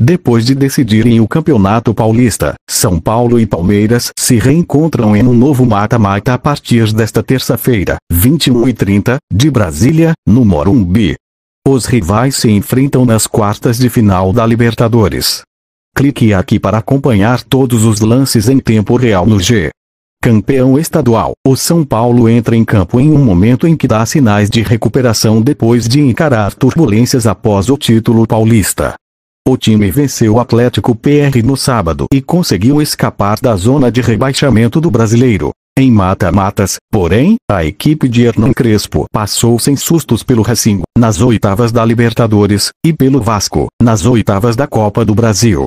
Depois de decidirem o Campeonato Paulista, São Paulo e Palmeiras se reencontram em um novo mata-mata a partir desta terça-feira, 21h30, de Brasília, no Morumbi. Os rivais se enfrentam nas quartas de final da Libertadores. Clique aqui para acompanhar todos os lances em tempo real no G. Campeão estadual, o São Paulo entra em campo em um momento em que dá sinais de recuperação depois de encarar turbulências após o título paulista. O time venceu o Atlético PR no sábado e conseguiu escapar da zona de rebaixamento do brasileiro. Em mata-matas, porém, a equipe de Hernan Crespo passou sem sustos pelo Racing, nas oitavas da Libertadores, e pelo Vasco, nas oitavas da Copa do Brasil.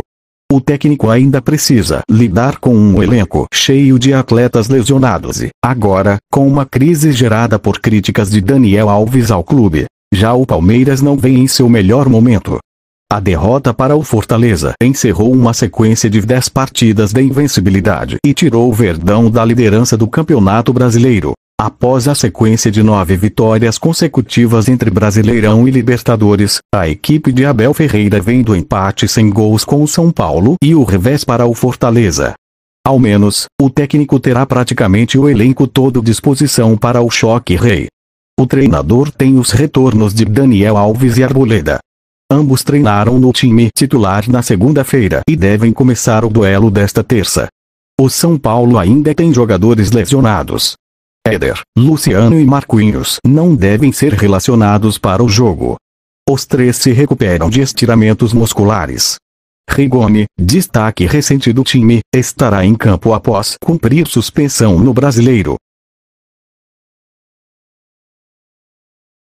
O técnico ainda precisa lidar com um elenco cheio de atletas lesionados e, agora, com uma crise gerada por críticas de Daniel Alves ao clube. Já o Palmeiras não vem em seu melhor momento, a derrota para o Fortaleza encerrou uma sequência de 10 partidas de invencibilidade e tirou o Verdão da liderança do Campeonato Brasileiro. Após a sequência de nove vitórias consecutivas entre Brasileirão e Libertadores, a equipe de Abel Ferreira vem do empate sem gols com o São Paulo e o revés para o Fortaleza. Ao menos, o técnico terá praticamente o elenco todo à disposição para o choque rei. O treinador tem os retornos de Daniel Alves e Arboleda, Ambos treinaram no time titular na segunda-feira e devem começar o duelo desta terça. O São Paulo ainda tem jogadores lesionados. Éder, Luciano e Marquinhos não devem ser relacionados para o jogo. Os três se recuperam de estiramentos musculares. Rigoni, destaque recente do time, estará em campo após cumprir suspensão no Brasileiro.